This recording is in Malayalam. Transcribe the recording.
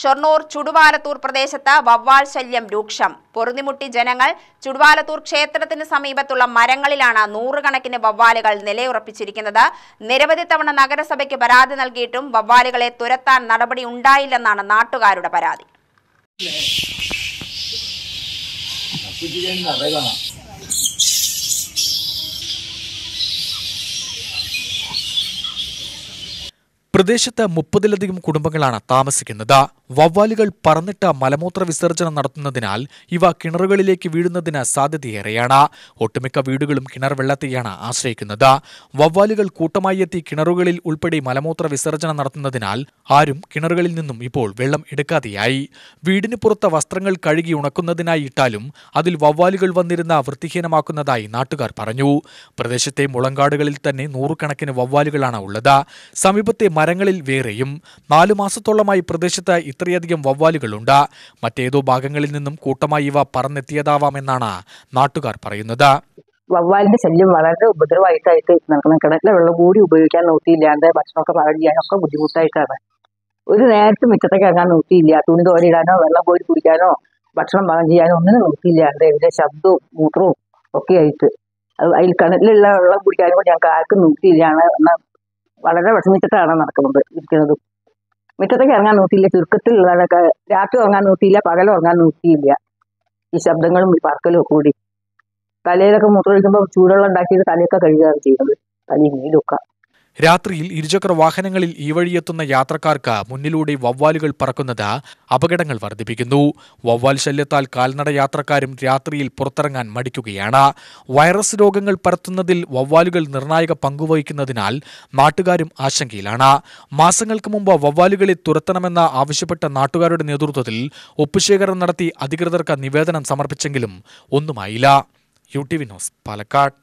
ഷൊർണൂർ ചുടുവാലത്തൂർ പ്രദേശത്ത് വവ്വാൽ ശല്യം രൂക്ഷം പൊറുതിമുട്ടി ജനങ്ങൾ ചുടുവാലത്തൂർ ക്ഷേത്രത്തിന് സമീപത്തുള്ള മരങ്ങളിലാണ് നൂറുകണക്കിന് വവ്വാലുകൾ നിലയുറപ്പിച്ചിരിക്കുന്നത് നിരവധി തവണ നഗരസഭയ്ക്ക് പരാതി നൽകിയിട്ടും വവ്വാലുകളെ തുരത്താൻ നടപടി ഉണ്ടായില്ലെന്നാണ് നാട്ടുകാരുടെ പരാതി പ്രദേശത്ത് മുപ്പതിലധികം കുടുംബങ്ങളാണ് താമസിക്കുന്നത് വവ്വാലുകൾ പറന്നിട്ട് മലമൂത്ര വിസർജനം നടത്തുന്നതിനാൽ ഇവ കിണറുകളിലേക്ക് വീഴുന്നതിന് സാധ്യതയേറെയാണ് ഒട്ടുമിക്ക വീടുകളും കിണർ വെള്ളത്തെയാണ് ആശ്രയിക്കുന്നത് വവ്വാലുകൾ കൂട്ടമായി എത്തി കിണറുകളിൽ ഉൾപ്പെടെ മലമൂത്ര വിസർജനം നടത്തുന്നതിനാൽ ആരും കിണറുകളിൽ നിന്നും ഇപ്പോൾ വെള്ളം എടുക്കാതെയായി വീടിന് പുറത്ത് വസ്ത്രങ്ങൾ കഴുകി ഉണക്കുന്നതിനായി ഇട്ടാലും അതിൽ വവ്വാലുകൾ വന്നിരുന്ന വൃത്തിഹീനമാക്കുന്നതായി നാട്ടുകാർ പറഞ്ഞു പ്രദേശത്തെ മുളങ്കാടുകളിൽ തന്നെ നൂറുകണക്കിന് വവ്വാലുകളാണ് ഉള്ളത് സമീപത്തെ മര മരങ്ങളിൽ വേറെയും നാലു മാസത്തോളമായി പ്രദേശത്ത് ഇത്രയധികം വവ്വാലുകളുണ്ട് മറ്റേതോ ഭാഗങ്ങളിൽ നിന്നും കൂട്ടമായി ഇവ പറന്നെത്തിയതാവാമെന്നാണ് നാട്ടുകാർ പറയുന്നത് വവ്വാലിന്റെ ശല്യം വളരെ ഉപദ്രവമായിട്ടായിട്ട് നടക്കുന്ന കിണറ്റിലെ വെള്ളം കൂടി ഉപയോഗിക്കാൻ നോക്കിയില്ലാണ്ട് ഭക്ഷണമൊക്കെ പാകം ചെയ്യാനൊക്കെ ബുദ്ധിമുട്ടായിട്ടാണ് ഒരു നേരത്തെ മുറ്റത്തേക്ക് ഇറങ്ങാൻ നോക്കിയില്ല തുണി തോരിടാനോ വെള്ളം കോരി കുടിക്കാനോ ഭക്ഷണം പാകം ചെയ്യാനോ ഒന്നിനും നോക്കിയില്ലാണ്ട് എന്റെ ശബ്ദവും മൂത്രവും ഒക്കെ ആയിട്ട് അതിൽ കിണറ്റിലുള്ള വെള്ളം കുടിക്കാനും ഞങ്ങൾക്ക് ആർക്കും നോക്കിയില്ലാണ് എന്നാൽ വളരെ വിഷമിച്ചിട്ടാണ് നടക്കുന്നത് ഇരിക്കുന്നത് മിറ്റത്തേക്ക് ഇറങ്ങാൻ നോക്കിയില്ല ഉള്ളതൊക്കെ രാത്രി ഉറങ്ങാൻ നോക്കിയില്ല പകൽ ഉറങ്ങാൻ നോക്കിയില്ല ഈ ശബ്ദങ്ങളും ഈ പറക്കലും കൂടി തലയിലൊക്കെ മൂത്രമൊഴിക്കുമ്പോൾ ചൂടുവെള്ളം ഉണ്ടാക്കിയിട്ട് തലയൊക്കെ കഴുകുകയാണ് ചെയ്യുന്നത് തലയും വീലൊക്കെ രാത്രിയിൽ ഇരുചക്ര വാഹനങ്ങളിൽ ഈ വഴിയെത്തുന്ന യാത്രക്കാർക്ക് മുന്നിലൂടെ വവ്വാലുകൾ പറക്കുന്നത് അപകടങ്ങൾ വർദ്ധിപ്പിക്കുന്നു വവ്വാൽ ശല്യത്താൽ കാൽനട യാത്രക്കാരും രാത്രിയിൽ പുറത്തിറങ്ങാൻ മടിക്കുകയാണ് വൈറസ് രോഗങ്ങൾ പരത്തുന്നതിൽ വവ്വാലുകൾ നിർണായക പങ്കുവഹിക്കുന്നതിനാൽ നാട്ടുകാരും ആശങ്കയിലാണ് മാസങ്ങൾക്ക് മുമ്പ് വവ്വാലുകളെ തുരത്തണമെന്ന് ആവശ്യപ്പെട്ട നാട്ടുകാരുടെ നേതൃത്വത്തിൽ ഒപ്പുശേഖരം നടത്തി അധികൃതർക്ക് നിവേദനം സമർപ്പിച്ചെങ്കിലും ഒന്നുമായില്ല യു ടി പാലക്കാട്